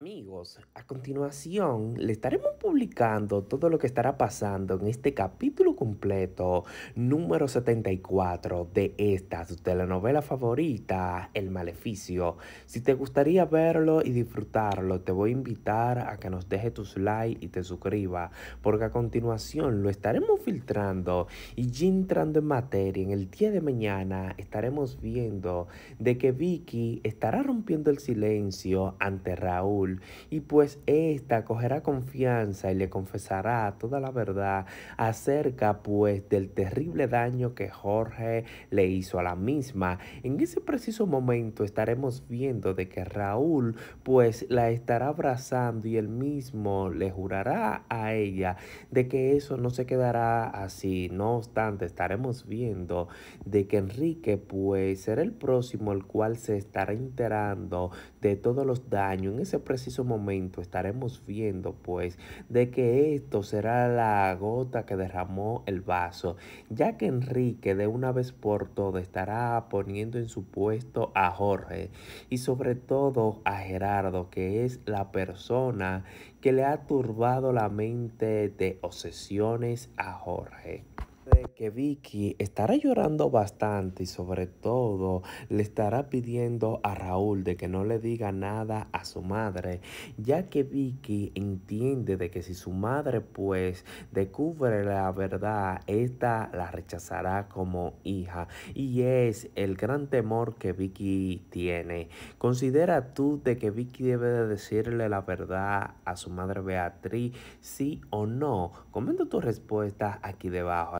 Amigos, a continuación le estaremos publicando todo lo que estará pasando en este capítulo completo número 74 de esta su telenovela favorita, El Maleficio. Si te gustaría verlo y disfrutarlo, te voy a invitar a que nos dejes tus likes y te suscriba, porque a continuación lo estaremos filtrando y ya entrando en materia, en el día de mañana estaremos viendo de que Vicky estará rompiendo el silencio ante Raúl y pues ésta cogerá confianza y le confesará toda la verdad acerca pues del terrible daño que Jorge le hizo a la misma. En ese preciso momento estaremos viendo de que Raúl pues la estará abrazando y él mismo le jurará a ella de que eso no se quedará así. No obstante, estaremos viendo de que Enrique pues será el próximo el cual se estará enterando de todos los daños en ese preciso momento estaremos viendo pues de que esto será la gota que derramó el vaso, ya que Enrique de una vez por todo estará poniendo en su puesto a Jorge y sobre todo a Gerardo, que es la persona que le ha turbado la mente de obsesiones a Jorge de que Vicky estará llorando bastante y sobre todo le estará pidiendo a Raúl de que no le diga nada a su madre, ya que Vicky entiende de que si su madre pues descubre la verdad, esta la rechazará como hija y es el gran temor que Vicky tiene. ¿Considera tú de que Vicky debe de decirle la verdad a su madre Beatriz, sí o no? Comenta tu respuesta aquí debajo.